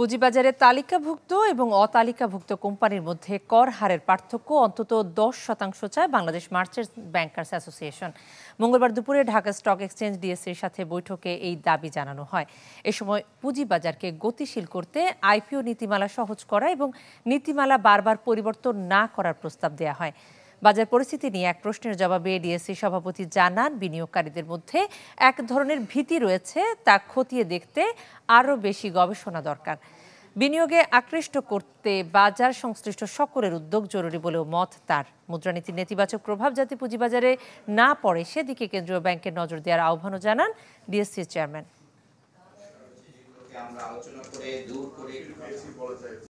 পুঁজিবাজারে তালিকাভুক্ত এবং অতালিকাভুক্ত কোম্পানির মধ্যে কর হারের পার্থক্য অন্তত দশ শতাংশ চায় বাংলাদেশ মার্চেন্ট ব্যাংকার্স অ্যাসোসিয়েশন মঙ্গলবার দুপুরে ঢাকা স্টক এক্সচেঞ্জ ডিএসসির সাথে বৈঠকে এই দাবি জানানো হয় এ সময় পুঁজিবাজারকে গতিশীল করতে আইপিও নীতিমালা সহজ করা এবং নীতিমালা বারবার পরিবর্তন না করার প্রস্তাব দেওয়া হয় বাজার পরিস্থিতি নিয়ে এক প্রশ্নের জবাবে ডিএসসি সভাপতি জানান বিনিয়োগকারীদের মধ্যে এক ধরনের ভীতি রয়েছে তা খতিয়ে দেখতে আরও বেশি গবেষণা দরকার বিনিয়োগে আকৃষ্ট করতে বাজার সংশ্লিষ্ট সকলের উদ্যোগ জরুরি বলেও মত তার মুদ্রানীতির নেতিবাচক প্রভাব যাতে পুঁজিবাজারে না পড়ে সেদিকে কেন্দ্রীয় ব্যাংকের নজর দেওয়ার আহ্বানও জানান ডিএসসির চেয়ারম্যান